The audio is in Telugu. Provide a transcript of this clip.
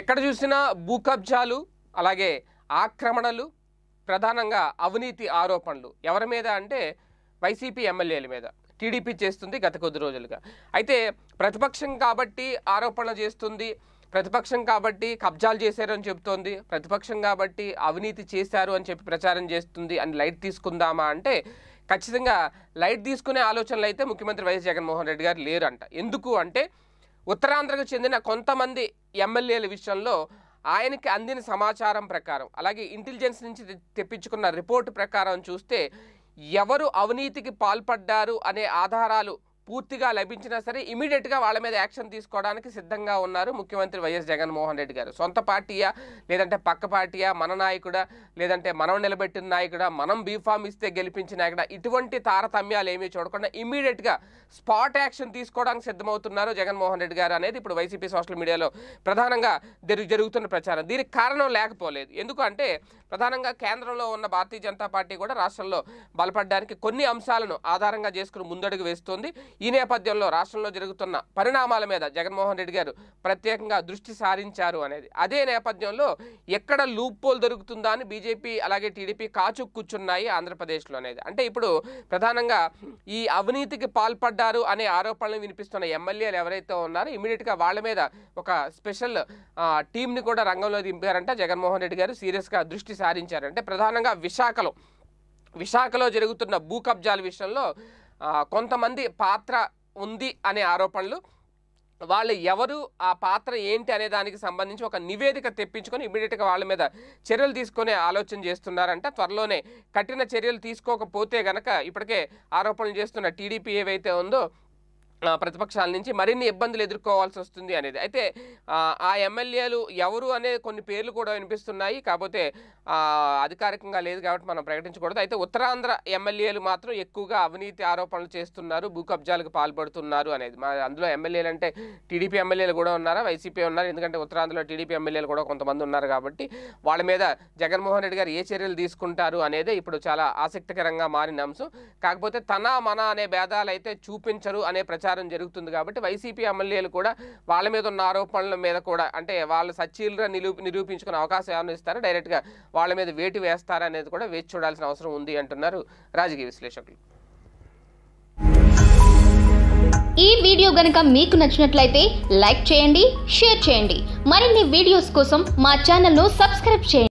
ఎక్కడ చూసినా భూకబ్జాలు అలాగే ఆక్రమణలు ప్రధానంగా అవినీతి ఆరోపణలు ఎవరి మీద అంటే వైసీపీ ఎమ్మెల్యేల మీద టీడీపీ చేస్తుంది గత కొద్ది రోజులుగా అయితే ప్రతిపక్షం కాబట్టి ఆరోపణలు చేస్తుంది ప్రతిపక్షం కాబట్టి కబ్జాలు చేశారు అని చెబుతోంది ప్రతిపక్షం కాబట్టి అవినీతి చేశారు అని చెప్పి ప్రచారం చేస్తుంది అని లైట్ తీసుకుందామా అంటే ఖచ్చితంగా లైట్ తీసుకునే ఆలోచనలు అయితే ముఖ్యమంత్రి వైఎస్ జగన్మోహన్ రెడ్డి గారు లేరంట ఎందుకు అంటే ఉత్తరాంధ్రకు చెందిన కొంతమంది ఎమ్మెల్యేల విషయంలో ఆయనకి అందిన సమాచారం ప్రకారం అలాగే ఇంటెలిజెన్స్ నుంచి తెప్పించుకున్న రిపోర్టు ప్రకారం చూస్తే ఎవరు అవినీతికి పాల్పడ్డారు అనే ఆధారాలు పూర్తిగా లభించినా సరే ఇమీడియట్గా వాళ్ళ మీద యాక్షన్ తీసుకోవడానికి సిద్ధంగా ఉన్నారు ముఖ్యమంత్రి వైఎస్ జగన్మోహన్ రెడ్డి గారు సొంత పార్టీయా లేదంటే పక్క పార్టీయా మన నాయకుడా లేదంటే మనం నిలబెట్టిన నాయకుడా మనం బీఫామ్ ఇస్తే గెలిపించిన నాయకుడా ఇటువంటి తారతమ్యాలు ఏమీ చూడకుండా ఇమీడియట్గా స్పాట్ యాక్షన్ తీసుకోవడానికి సిద్ధమవుతున్నారు జగన్మోహన్ రెడ్డి గారు అనేది ఇప్పుడు వైసీపీ సోషల్ మీడియాలో ప్రధానంగా జరుగుతున్న ప్రచారం దీనికి కారణం లేకపోలేదు ఎందుకంటే ప్రధానంగా కేంద్రంలో ఉన్న భారతీయ జనతా పార్టీ కూడా రాష్ట్రంలో బలపడడానికి కొన్ని అంశాలను ఆధారంగా చేసుకుని ముందడుగు వేస్తోంది ఈ నేపథ్యంలో రాష్ట్రంలో జరుగుతున్న పరిణామాల మీద జగన్మోహన్ రెడ్డి గారు ప్రత్యేకంగా దృష్టి సారించారు అనేది అదే నేపథ్యంలో ఎక్కడ లూప్ పోల్ దొరుకుతుందా అని బీజేపీ అలాగే టీడీపీ కాచు కూర్చున్నాయి ఆంధ్రప్రదేశ్లో అనేది అంటే ఇప్పుడు ప్రధానంగా ఈ అవినీతికి పాల్పడ్డారు అనే ఆరోపణలు వినిపిస్తున్న ఎమ్మెల్యేలు ఎవరైతే ఉన్నారో ఇమీడియట్గా వాళ్ళ మీద ఒక స్పెషల్ టీంని కూడా రంగంలో దింపారంట జగన్మోహన్ రెడ్డి గారు సీరియస్గా దృష్టి అంటే ప్రధానంగా విశాఖలో విశాఖలో జరుగుతున్న భూ కబ్జాల విషయంలో కొంతమంది పాత్ర ఉంది అనే ఆరోపణలు వాళ్ళు ఎవరు ఆ పాత్ర ఏంటి అనే దానికి సంబంధించి ఒక నివేదిక తెప్పించుకొని ఇమీడియట్గా వాళ్ళ మీద చర్యలు తీసుకునే ఆలోచన చేస్తున్నారంట త్వరలోనే కఠిన చర్యలు తీసుకోకపోతే గనక ఇప్పటికే ఆరోపణలు చేస్తున్న టీడీపీ ఏవైతే ఉందో ప్రతిపక్షాల నుంచి మరిన్ని ఇబ్బందులు ఎదుర్కోవాల్సి వస్తుంది అనేది అయితే ఆ ఎమ్మెల్యేలు ఎవరు అనే కొన్ని పేర్లు కూడా వినిపిస్తున్నాయి కాకపోతే అధికారికంగా లేదు కాబట్టి మనం ప్రకటించకూడదు అయితే ఉత్తరాంధ్ర ఎమ్మెల్యేలు మాత్రం ఎక్కువగా అవినీతి ఆరోపణలు చేస్తున్నారు భూ కబ్జాలకు పాల్పడుతున్నారు అనేది మా అందులో ఎమ్మెల్యేలు అంటే టీడీపీ ఎమ్మెల్యేలు కూడా ఉన్నారా వైసీపీ ఉన్నారు ఎందుకంటే ఉత్తరాంధ్రలో టీడీపీ ఎమ్మెల్యేలు కూడా కొంతమంది ఉన్నారు కాబట్టి వాళ్ళ మీద జగన్మోహన్ రెడ్డి గారు ఏ చర్యలు తీసుకుంటారు అనేది ఇప్పుడు చాలా ఆసక్తికరంగా మారిన అంశం కాకపోతే తన మన అనే భేదాలు అయితే చూపించరు అనే ప్రచారం ప్రచారం జరుగుతుంది కాబట్టి వైసీపీ ఎమ్మెల్యేలు కూడా వాళ్ళ మీద ఉన్న ఆరోపణల మీద కూడా అంటే వాళ్ళు సచీలుగా నిరూపించుకునే అవకాశం ఏమైనా ఇస్తారా డైరెక్ట్గా వాళ్ళ మీద వేటు వేస్తారా అనేది కూడా వేచి చూడాల్సిన అవసరం ఉంది అంటున్నారు రాజకీయ విశ్లేషకులు ఈ వీడియో గనక మీకు నచ్చినట్లయితే లైక్ చేయండి షేర్ చేయండి మరిన్ని వీడియోస్ కోసం మా ఛానల్ను సబ్స్క్రైబ్ చేయండి